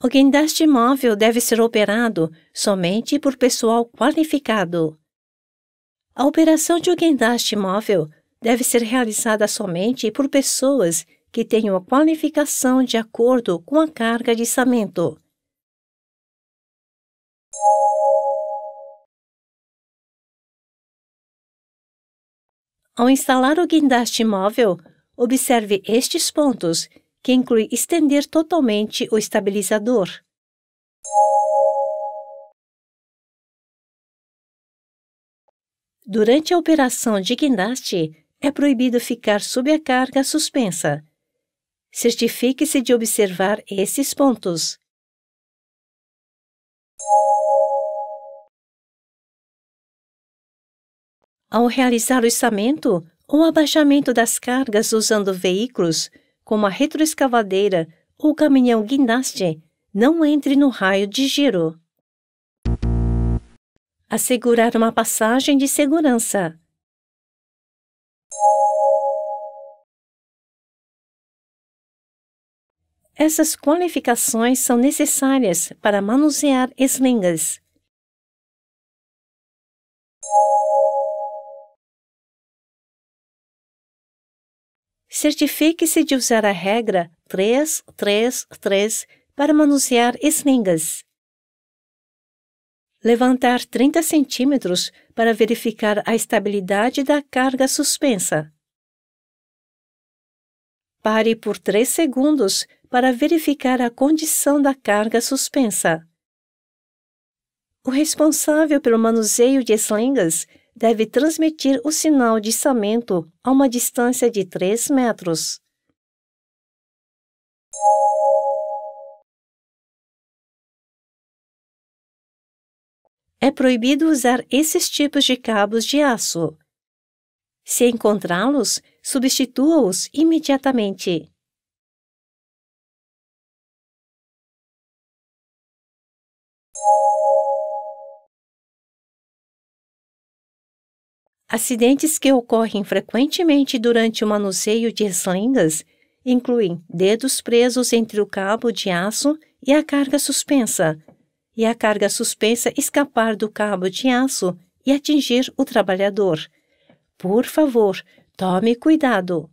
O guindaste móvel deve ser operado somente por pessoal qualificado. A operação de um guindaste móvel deve ser realizada somente por pessoas que tenham a qualificação de acordo com a carga de içamento. Ao instalar o guindaste móvel, observe estes pontos que inclui estender totalmente o estabilizador. Durante a operação de guindaste, é proibido ficar sob a carga suspensa. Certifique-se de observar esses pontos. Ao realizar o içamento ou abaixamento das cargas usando veículos, como a retroescavadeira ou o caminhão guindaste, não entre no raio de giro. Assegurar uma passagem de segurança. Essas qualificações são necessárias para manusear eslingas. Certifique-se de usar a regra 333 para manusear slingas. Levantar 30 centímetros para verificar a estabilidade da carga suspensa. Pare por 3 segundos para verificar a condição da carga suspensa. O responsável pelo manuseio de slingas deve transmitir o sinal de içamento a uma distância de 3 metros. É proibido usar esses tipos de cabos de aço. Se encontrá-los, substitua-os imediatamente. Acidentes que ocorrem frequentemente durante o manuseio de slingas incluem dedos presos entre o cabo de aço e a carga suspensa, e a carga suspensa escapar do cabo de aço e atingir o trabalhador. Por favor, tome cuidado!